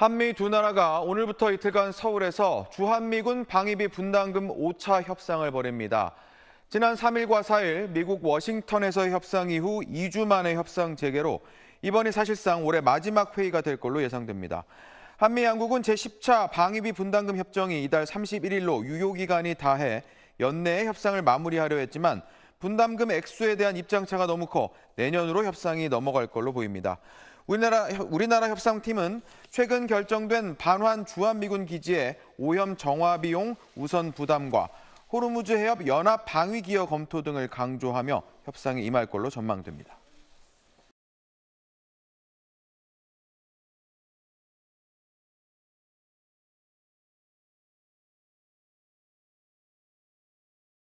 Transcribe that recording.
한미 두 나라가 오늘부터 이틀간 서울에서 주한미군 방위비 분담금 5차 협상을 벌입니다. 지난 3일과 4일 미국 워싱턴에서의 협상 이후 2주 만의 협상 재개로 이번이 사실상 올해 마지막 회의가 될 걸로 예상됩니다. 한미 양국은 제10차 방위비 분담금 협정이 이달 31일로 유효기간이 다해 연내에 협상을 마무리하려 했지만 분담금 액수에 대한 입장차가 너무 커 내년으로 협상이 넘어갈 걸로 보입니다. 우리나라, 우리나라 협상팀은 최근 결정된 반환 주한미군 기지의 오염 정화 비용 우선 부담과 호르무즈 해협 연합 방위 기여 검토 등을 강조하며 협상에 임할 걸로 전망됩니다.